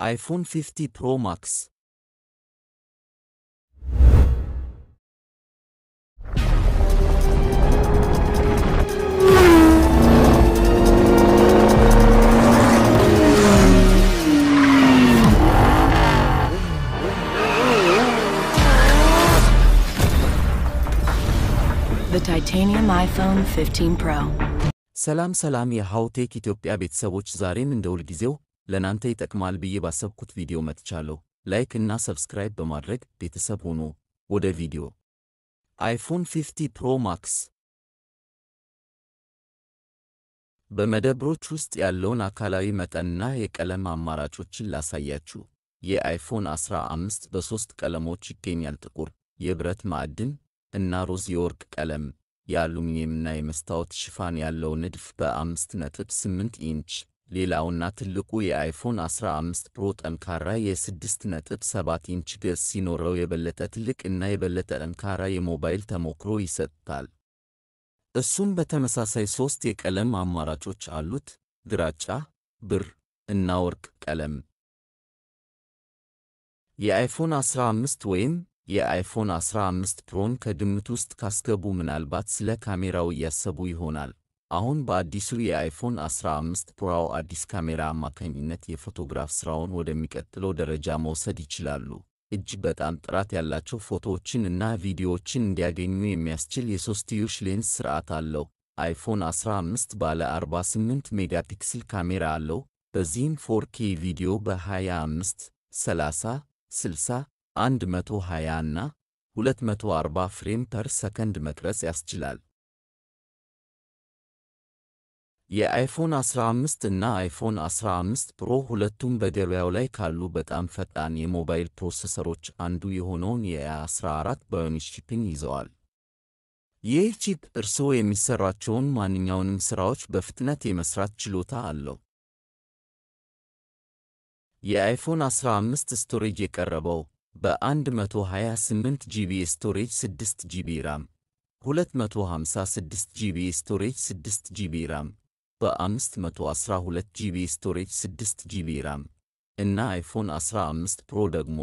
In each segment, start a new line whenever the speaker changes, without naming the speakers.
iPhone 50 Pro Max. The titanium iPhone 15 Pro. ሰላም ሰላም የሃውቴክ ኢትዮጵያ ቤተሰቦች ዛሬም እንደ ሁልጊዜው ለናንተ ይጠቅማል ብዬ ባሰብኩት ቪዲዮ መጥቻለሁ። ላይክ እና ሰብስክራይብ በማድረግ ቤተሰብ ሆኖ ወደ ቪዲዮ አይፎን 50 ፕሮ ማክስ በመደብሮች ውስጥ ያለውን አካላዊ መጠንና የቀለም አማራጮችን ላሳያችሁ። የአይፎን 15 በሶስት ቀለሞች ይገኛል። ጥቁር፣ የብረት ማዕድን እና ሮዝ የወርቅ ቀለም፣ የአሉሚኒየምና የመስታወት ሽፋን ያለው ንድፍ በ5.8 ኢንች ሌላውና ትልቁ የአይፎን 15 ፕሮ ጠንካራ የ6.7 ኢንች ገጽ ሲኖረው የበለጠ ትልቅ እና የበለጠ ጠንካራ የሞባይል ተሞክሮ ይሰጣል። እሱም በተመሳሳይ ሶስት የቀለም አማራጮች አሉት፣ ግራጫ፣ ብር እና ወርቅ ቀለም። የአይፎን 15 ወይም የአይፎን 15 ፕሮን ከግምት ውስጥ ካስገቡ ምናልባት ስለ ካሜራው እያሰቡ ይሆናል። አሁን በአዲሱ የአይፎን 15 ፕሮ አዲስ ካሜራ አማካኝነት የፎቶግራፍ ሥራውን ወደሚቀጥለው ደረጃ መውሰድ ይችላሉ። እጅግ በጣም ጥራት ያላቸው ፎቶዎችን እና ቪዲዮዎችን እንዲያገኙ የሚያስችል የሶስትዮሽ ሌንስ ስርዓት አለው። አይፎን 15 ባለ 48 ሜጋፒክስል ካሜራ አለው። በዚህም 4K ቪዲዮ በ25፣ 30፣ 60፣ 120 እና 240 ፍሬም ፐር ሰከንድ መቅረጽ ያስችላል። የአይፎን 15 እና አይፎን 15 ፕሮ ሁለቱም በገበያው ላይ ካሉ በጣም ፈጣን የሞባይል ፕሮሰሰሮች አንዱ የሆነውን የ14 ባዮኒክ ቺፕን ይዘዋል። ይህ ቺፕ እርስዎ የሚሠሯቸውን ማንኛውንም ሥራዎች በፍጥነት የመሥራት ችሎታ አለው። የአይፎን 15 ስቶሬጅ የቀረበው በ128 ጂቢ ስቶሬጅ 6 ጂቢ ራም 256 ጂቢ ስቶሬጅ 6 ጂቢ ራም በ512 ጂቢ ስቶሬጅ 6 ጂቢ ራም እና አይፎን 15 ፕሮ ደግሞ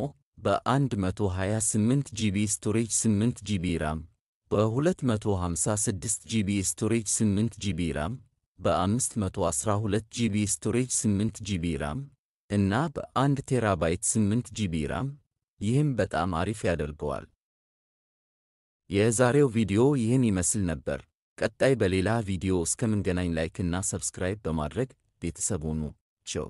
በ128 ጂቢ ስቶሬጅ 8 ጂቢ ራም በ256 ጂቢ ስቶሬጅ 8 ጂቢ ራም በ512 ጂቢ ስቶሬጅ 8 ጂቢ ራም እና በ1 ቴራባይት 8 ጂቢ ራም ይህም በጣም አሪፍ ያደርገዋል። የዛሬው ቪዲዮ ይህን ይመስል ነበር። ቀጣይ በሌላ ቪዲዮ እስከምንገናኝ ላይክና ሰብስክራይብ በማድረግ ቤተሰብ ቸው